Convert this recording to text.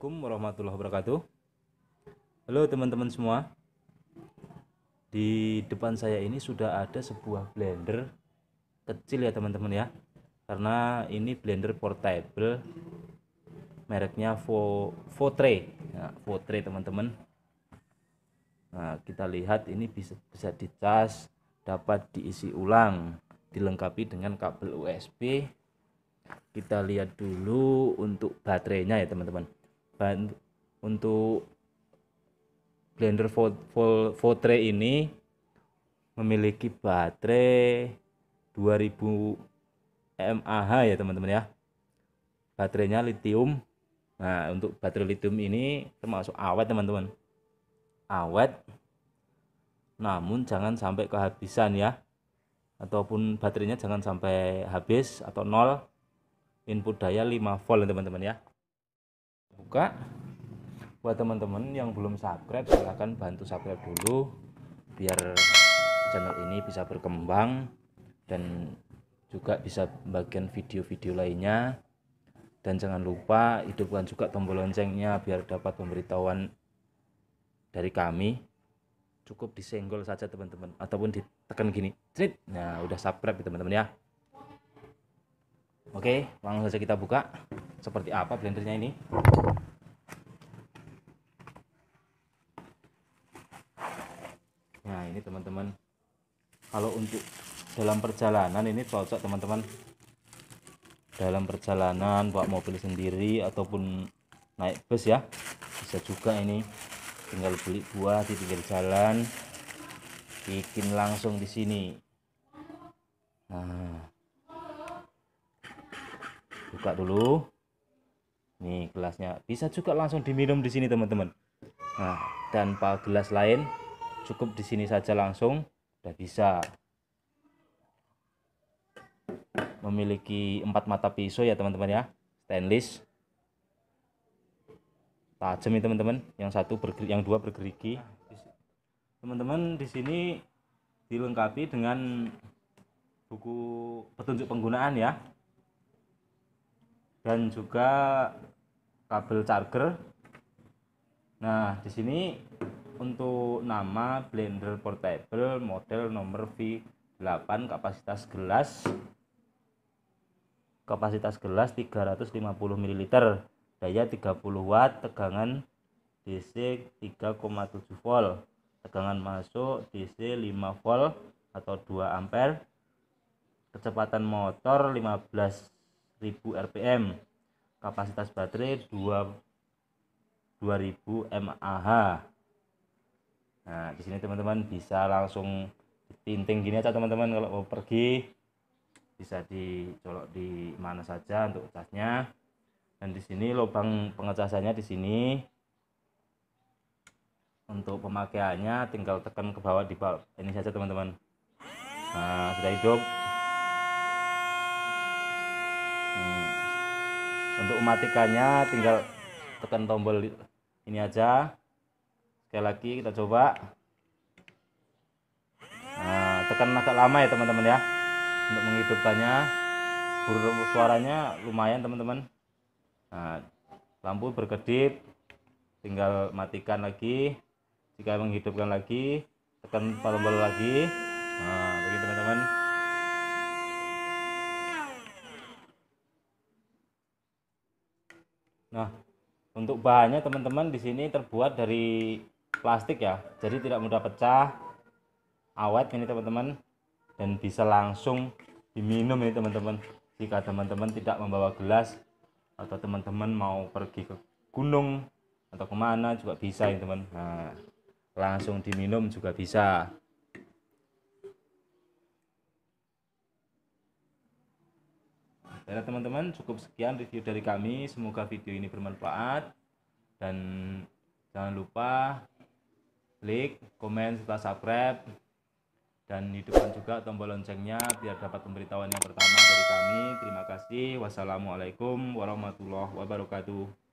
Assalamualaikum warahmatullahi wabarakatuh. Halo teman-teman semua. Di depan saya ini sudah ada sebuah blender kecil ya teman-teman ya. Karena ini blender portable mereknya Vo Votre. Ya, Votre teman-teman. Nah, kita lihat ini bisa bisa dicas, dapat diisi ulang, dilengkapi dengan kabel USB. Kita lihat dulu untuk baterainya ya, teman-teman bahan untuk blender Votre ini memiliki baterai 2000 mAh ya teman-teman ya baterainya lithium nah untuk baterai lithium ini termasuk awet teman-teman awet namun jangan sampai kehabisan ya ataupun baterainya jangan sampai habis atau nol input daya 5 volt teman-teman ya buka buat teman-teman yang belum subscribe silahkan bantu subscribe dulu biar channel ini bisa berkembang dan juga bisa bagian video-video lainnya dan jangan lupa hidupkan juga tombol loncengnya biar dapat pemberitahuan dari kami cukup disenggol saja teman-teman ataupun ditekan gini cerit nah udah subscribe ya, teman-teman ya oke langsung saja kita buka seperti apa blendernya ini nah ini teman-teman kalau untuk dalam perjalanan ini cocok teman-teman dalam perjalanan bawa mobil sendiri ataupun naik bus ya bisa juga ini tinggal beli buah di pinggir jalan bikin langsung di sini nah buka dulu nih gelasnya bisa juga langsung diminum di sini teman-teman nah dan tanpa gelas lain cukup di sini saja langsung sudah bisa memiliki empat mata pisau ya teman-teman ya stainless tajam ya teman-teman yang satu bergeri, yang dua bergerigi teman-teman di sini dilengkapi dengan buku petunjuk penggunaan ya dan juga kabel charger nah di sini untuk nama blender portable model nomor V8 kapasitas gelas kapasitas gelas 350 ml daya 30 watt tegangan DC 3,7 volt tegangan masuk DC 5 volt atau 2 ampere kecepatan motor 15.000 rpm kapasitas baterai 2 2000 mAh nah di sini teman-teman bisa langsung tinting gini aja teman-teman kalau mau pergi bisa dicolok di mana saja untuk casnya dan di sini lubang pengecasannya di sini untuk pemakaiannya tinggal tekan ke bawah di bawah ini saja teman-teman nah sudah hidup hmm. untuk mematikannya tinggal tekan tombol ini aja sekali lagi kita coba nah, tekan agak lama ya teman-teman ya untuk menghidupkannya burung suaranya lumayan teman-teman nah, lampu berkedip tinggal matikan lagi jika menghidupkan lagi tekan tombol lagi nah bagi teman-teman nah untuk bahannya teman-teman di sini terbuat dari plastik ya jadi tidak mudah pecah awet ini teman-teman dan bisa langsung diminum ini teman-teman jika teman-teman tidak membawa gelas atau teman-teman mau pergi ke gunung atau kemana juga bisa ini teman nah, langsung diminum juga bisa ya teman-teman, cukup sekian review dari kami. Semoga video ini bermanfaat dan jangan lupa Like, komen serta subscribe dan hidupkan juga tombol loncengnya biar dapat pemberitahuan yang pertama dari kami. Terima kasih. Wassalamualaikum warahmatullahi wabarakatuh.